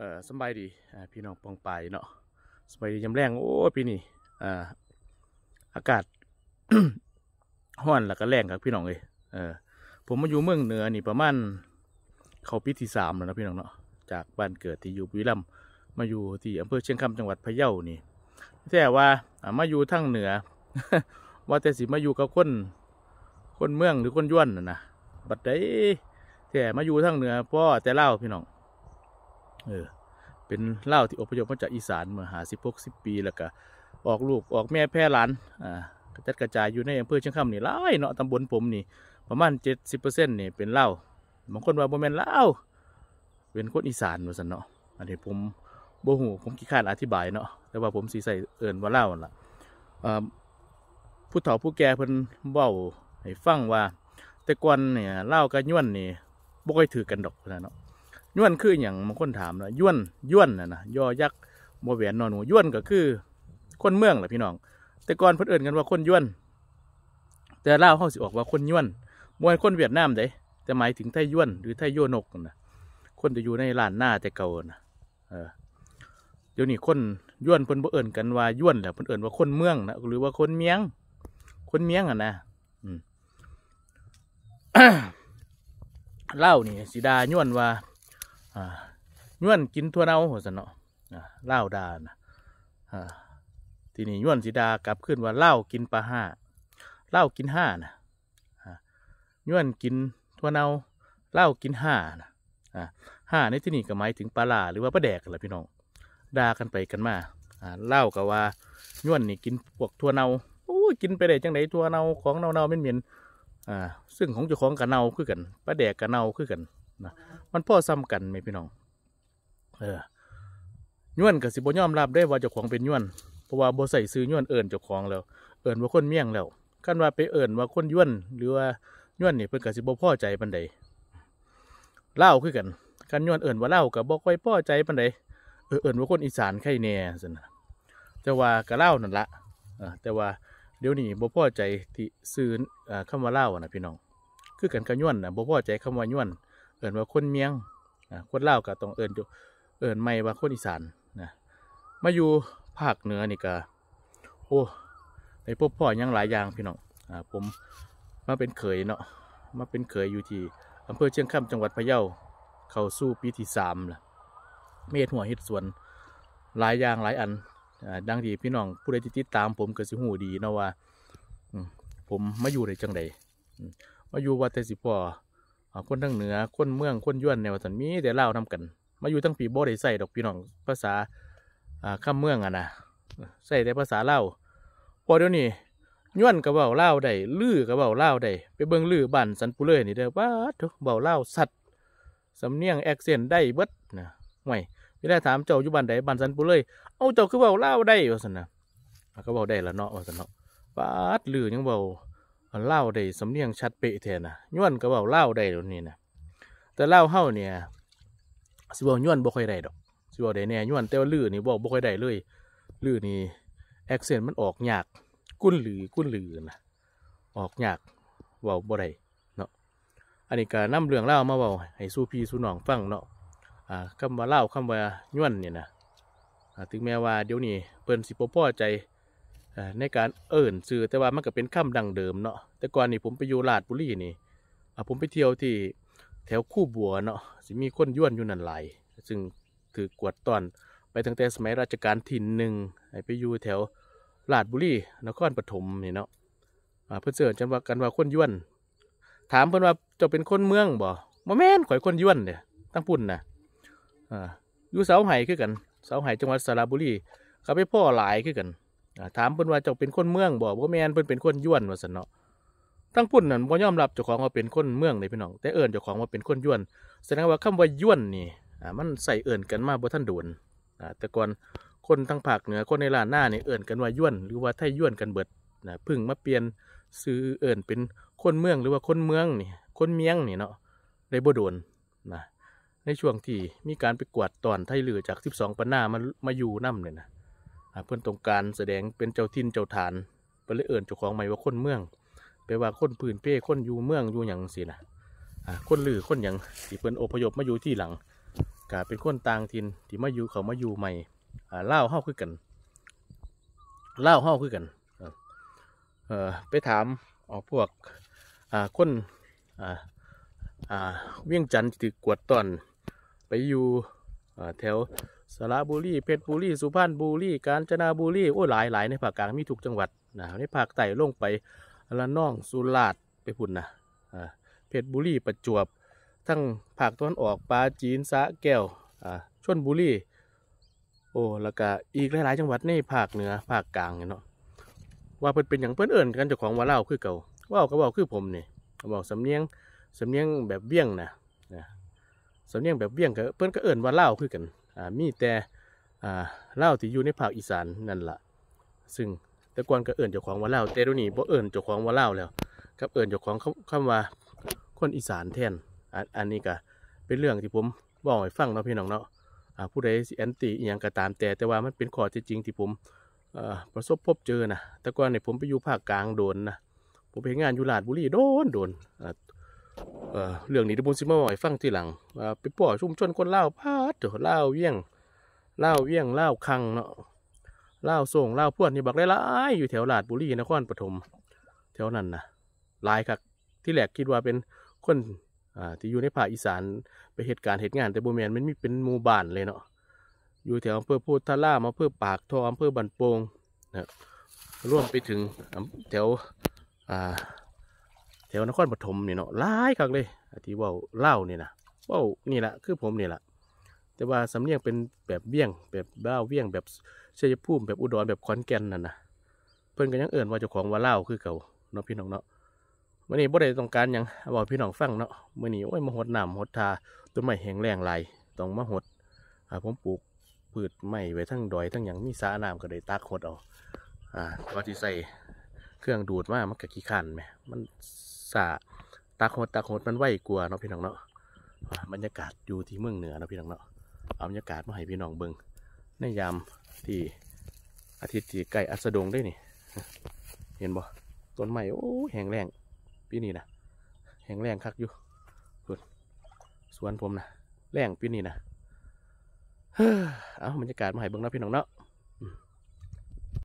เออสบายดีพี่น้องปองไปเนาะสบายดียำแรงโอ้พี่นี่อาอากาศห้อนแล้วก็แรงครับพี่น้องเลยเออ ผมมาอยู่เมืองเหนือนี่ ประมาณเขาปีที่สามแล้วนะพี่น้องเนาะจากบ้านเกิดที่อยู่วิลัม์มาอยู่ที่อำเภอเชียงคำจังหวัดพะเยานี่แต่ว่ามาอยู่ทางเหนือว่าแต่สิมาอยู่กับคนคนเมืองหรือคนย้วนนะนะบัดได้แต่มาอยู่ทางเหนือพ่อแต่เล่าพี่น้องเออเป็นเล่าที่อพยพมาจากอีสานเมื่อหาสิบหกสิบปีแล้วก็ออกลูก ออกแม่แพร่หลานอ่ากระจัดกระจายอยู่ในอำเภอเชียงคำนี่หลายเนาะตำบลผมนี่ ประมาณเจ็ดสิบเปอร์เซ็นต์นี่เป็นเล่าบางคนว่าโมเมนเล่าเป็นคนอีสานมนสันเนาะอันนี้ผมโบหูผมคี้ขาดอธิบายเนาะแต่ว่าผมสีใส่เอิญว่าเล่าล่ะผู้เฒ่าผู้แก่เพิ่นเบ้าให้ฟังว่าแต่ก่อนเนี่ยเล่ากับย้วนนี่บ่ค่อยถือกันดอกนะเนาะย้วนคืออย่างบางคนถามนะย้วนย้วนนะนะยอยักษ์โมวียนนอนหนูย้วนก็คือ คนเมืองแหละพี่น้องแต่ก่อนเพื่อนเอื่นกันว่าคนย้วนแต่เล่าเข้าสิออกว่าคนย้วนมวยคนเวียดนามเด้แต่หมายถึงไทยย้วน หรือไทยโยนกนะคนจะอยู่ในลานหน้าแต่เก่านะเออเดี๋ยวนี้คนย้วนเพิ่นเอิ่นกันว่าย้วนแหละเพู่นเอิ่นว่าคนเมืองนะหรือว่าคนเมียง คนเมียงอ่ะนะเล่านี่สีดาย้วนว่าย้วนกินทั่วเน่าหัวสนเเล่าดานะทีนี้ยวนสีดากลับขึ้นว่าเล่ากินปลาห้าเล่ากินห้านะยวนกินทั่วเน่าเล่ากินห้านะห้าในที่นี้ก็หมายถึงปลาลาหรือว่าปลาแดกแหละพี่น้อง ด่ากันไปกันมาเล่ากับว่าย้วนนี่กินพวกทั่วเนาโอ้กินไปได้จังไหนทั่วเนาของเนาเนาเหม็นเหม็นซึ่งของเจ้าของกับเนาคือกัน ปลาแดกกับเนาคือกันนะมันพ่อซ้ำกันไหมพี่น้องเออยวนกับสิบยอมรับได้ว่าเจ้าของเป็นยวน เพราะว่าบ่ใส่ซื้อยวนเอิญเจ้าของแล้ว เอิญว่าคนเมี่ยงแล้วกันว่าไปเอิญว่าคนยวน หรือว่ายวนนี่เพิ่นกับสิบบ่พอใจปันใดเล่าขึ้นกันกันยวนเอิญว่าเล่ากับบ่ค่อยพอใจปันใดเออเอิญว่าคนอีสานไข่แน่สินะแต่ว่ากบเล่านั่นละอแต่ว่าเดี๋ยวนี้บ่พอใจที่ซื้อคาว่าเล่านะพี่น้อง คือกันกระย้วนนะบ่พอใจคาว่าย้วนเอิญว่าคนเมียงนะคนเล่าก็ต้องเอิญเอิญไม่ว่าคนอีสานนะมาอยู่ภาคเหนือนี่ก็โอ้ไนพวกพ่อยังหลายอย่าง พี่น้อง อ่า ผมมาเป็นเขยเนาะ มาเป็นเขยอยู่ที่อำเภอเชียงคำจังหวัดพะเยา เข้าสู้ปีที่สามละเมธหัวเห็ดสวน หลายอย่างหลายอันดังที่พี่น้อง ผู้ใดติดตามผมก็สิหูดีเนาะว่าผมมาอยู่ในจังใดมาอยู่วัดเตสิพ่อคนทั้งเหนือคนเมืองคนย้วนแนวสันมีแต่เล่านำกัน มาอยู่ทั้งปีโบได้ใส่ดอกพี่น้องภาษาข้ามเมืองอะนะใส่แต่ภาษาเล่าพอเดี๋ยวนี้ย้วนกับเบาเล่าได้ลื้อกับเบาเล่าได้ ไปเบิ้งลื้อบ้านสันปุเลยนี่เด้อว้าทุกเบาเล่าสัตว์สำเนียงแอคเซนได้เบิดนะห่วย่ได้ถามเจ้าอยู่บ้านใดบ้านสันปุเลยเอาเจ้าคือเบาเล่าได้ว่าสันนะก็เบาได้ละเนาะว่าสันเนาะว้าลื้อยังเบาเล่าได้สำเนียงชัดเป๊ะแทนนะย้อนก็บอกเล่าได้เดี๋ยวนี้นะแต่เล่าเฮาเนี่ยสิบอกย้อนบ่ค่อยได้ดอกสิบอกได้แน่ย้อนแต่ว่าลื่อนี่บอกบ่ค่อยได้เลยลื่อนี่แอคเซนต์มันออกยากกุ้นหลือกุ้นหลือนะออกยากเว้าบ่ได้เนาะอันนี้ก็นำเรื่องเล่ามาเบาให้สู้พี่สู้น้อง ฟังเนาะอ่าคำว่าเล่าคำว่าย้อนเนี่ยนะถึงแม้ว่าเดี๋ยวนี้เปิ้นสิบ่พอใจในการเอิ่นซื้อแต่ว่ามันก็เป็นคำดังเดิมเนาะ แต่ก่อนนี่ผมไปอยู่ลาดบุรีนี่ ผมไปเที่ยวที่แถวคู่บัวเนาะสิมีคนย้วน อยู่นั่นหลาย ซึ่งถือกวดตอน ไปตั้งแต่สมัยราชการที่หนึ่งไปอยู่แถวลาดบุรี นครปฐมนี่เนาะเพื่อนเสือจันว่ากันว่าคนย้วนถามเพื่อนว่าจะเป็นคนเมืองบ่ม่แม่นข่อยคนย้วนเนี่ย ตั้งปุ่นนะอ่า อยู่เสาไห้คือกัน เสาไห้จังหวัดสระบุรีเขาไปพ่อหลายคือกันถามเพิ่นว่าเจ้าเป็นคนเมืองบ่บ่แม่นเพิ่นเป็นคนยวนว่าซั่นเนาะทั้งพุ่นนั่นบ่ยอมรับเจ้าของว่าเป็นคนเมืองเลยพี่น้อง แต่เอิ้นเจ้าของว่าเป็นคนยวนแสดงว่าคำว่ายวนนี่อ่ามันใส่เอิ้นกันมาบ่ทันโดนอ่าแต่ก่อนคนทั้งภาคเหนือคนในล้านหน้านี่เอิ้นกันว่ายวนหรือว่าไทยยวนกันเบิดนะพึ่งมาเปลี่ยนซื้อเอิ้นเป็นคนเมืองหรือว่าคนเมืองนี่คนเมียงนี่เนาะได้บ่โดนนะในช่วงที่มีการไปกวาดตอนไทยลือจาก 12ปันหน้ามามาอยู่นำเลยนะเพื่อนตรงการแสดงเป็นเจ้าทินเจ้าฐานเปเลยเอิญเจ้าของใหม่ว่าคนเมืองไปว่าคนพื้นเป้คนอยู่เมืองอยู่อย่างสินะคนลือคนอย่างที่เพ็่นอพยพมาอยู่ที่หลังกลายเป็นคนต่างถิ่นที่มาอยู่เขามาอยู่ใหม่เล่าเฮ้าคือกันเล่าเฮ้าคือกันเออไปถามเอาพวกคนเวียงจันทร์ถือกวดตอนไปอยู่แถวสระบุรีเพชรบุรีสุพรรณบุรีกาญจนบุรีโอ้ หลายหลายในภาคกลางมีทุกจังหวัดนะครับในภาคใต้ลงไปละนอง สุราษฎร์ไปพุ่นนะเพชรบุรีประจวบ ทั้งภาคตะวันออกปลาจีน สะแก้วชนบุรีโอ้ แล้วก็อีกหลายยจังหวัดในภาคเหนือ ภาคกลางเนาะ ว่าเพิ่นเป็นอย่างเพิ่นเอิ่นกันเจ้าของว่าเล่าคือเก่าว่าก็บอกคือผมนี่บอกสำเนียง สำเนียงแบบเบี้ยงนะนะ สำเนียงแบบเบี้ยงก็เพิ่นก็เอิ่นว่าเล่าคือกันมีแต่เล่าที่อยู่ในภาคอีสานนั่นละ่ะ ซึ่ง แต่ก่อนก็เอื่นเจ้าของว่าเล่าแต่ดูนี่บ่เอื่นเจ้าของว่าเล่าแล้วกับเอื่นเจ้าของคำว่าคนอีสานแทนอันนี้ก็เป็นเรื่องที่ผมบอกให้ฟังเนาะพี่น้องเนาะผู้ใดแอนตี้อย่างก็ตามแต่แต่ว่ามันเป็นข้อเท็จจริงที่ผมประสบพบเจอนะแต่ก่อนเนี่ยผมไปอยู่ภาคกลางโดนนะผมไปงานอยู่ลาดบุรีโดนโดนเรื่องนี้ที่ผมสิมาบ่อยฟังทีหลังไปป่อชุมชนคนเล่าพาดเอเล่าเยี่ยงเล่าเยี่ยงเล่าคังเนาะเล่าส่งเล่าพวดนี่บักได้ลยอยู่แถวลาดบุรีนครปฐมแถวนั้นนะลายคับที่แหลกคิดว่าเป็นคนที่อยู่ในภาคอีสานไปเหตุการณ์เหตุงานแต่บุเมนมันมีเป็นหมู่บ้านเลยเนาะอยู่แถวอำเภอพูทาล่ามาเพื่อปากทองอำเภอบันโปงนะร่วมไปถึงแถวแถวนครปฐมนี่เนาะหลายคักเลยที่ว่าเล่านี่นะว่านี่แหละคือผมนี่แหละแต่ว่าสำเนียงเป็นแบบเบียง แบบเบ้าเบียงแบบเชยพุ่มแบบอุดรแบบขอนแก่นนั่นนะเพื่อนก็ยังเอื่นว่าเจ้าของว่าเล่าคือ เก่าเนาะพี่น้องเนาะวันนี้บ่ได้ต้องการยังบอกพี่น้องฟังเนาะมื่อนี้โอ้ยมาหดหนาำหดทาต้นไม้แห้งแรงไหลต้องมาหดผมปลูกพืชไม้ไว้ทั้งดอยทั้งอย่างมีสาน้ำก็ได้ตากหดเอาอ่าก็ที่ใส่เครื่องดูดมามันกะขี้ขันไหมมันสาตาโคดตาโคดมันไหวกลัวเนาะพี่น้องเนาะบรรยากาศอยู่ที่เมืองเหนือเนาะพี่น้องเนาะเอาบรรยากาศมาให้พี่น้องเบิ้งในยามที่อาทิตย์ที่ใกล้อัสดงได้นี่เห็นบ่ต้นไม้โอ้แห้งแรงปีนี้นะแห้งแรงคักอยู่คุณสวนผมนะแรงปีนี้นะเอาบรรยากาศมาให้เบิ้งเนาะพี่น้องเนาะ